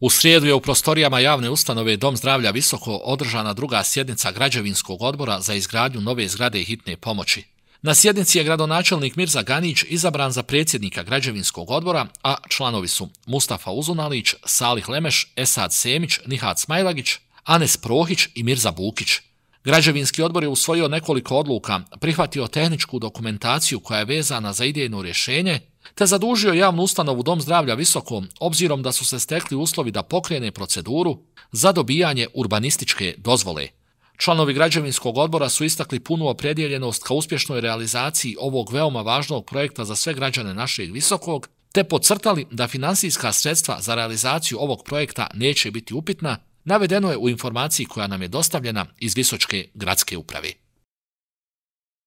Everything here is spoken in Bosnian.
U srijedu je u prostorijama javne ustanove Dom zdravlja Visoko održana druga sjednica građevinskog odbora za izgradnju nove zgrade hitne pomoći. Na sjednici je gradonačelnik Mirza Ganić izabran za predsjednika građevinskog odbora, a članovi su Mustafa Uzunalić, Salih Lemeš, Esad Semić, Nihat Smajlagić, Anes Prohić i Mirza Bukić. Građevinski odbor je usvojio nekoliko odluka, prihvatio tehničku dokumentaciju koja je vezana za idejno rješenje te zadužio javnu ustanovu Dom zdravlja Visokom obzirom da su se stekli uslovi da pokrene proceduru za dobijanje urbanističke dozvole. Članovi građevinskog odbora su istakli punu opredjeljenost ka uspješnoj realizaciji ovog veoma važnog projekta za sve građane našeg Visokog, te podcrtali da finansijska sredstva za realizaciju ovog projekta neće biti upitna, navedeno je u informaciji koja nam je dostavljena iz Visočke gradske uprave.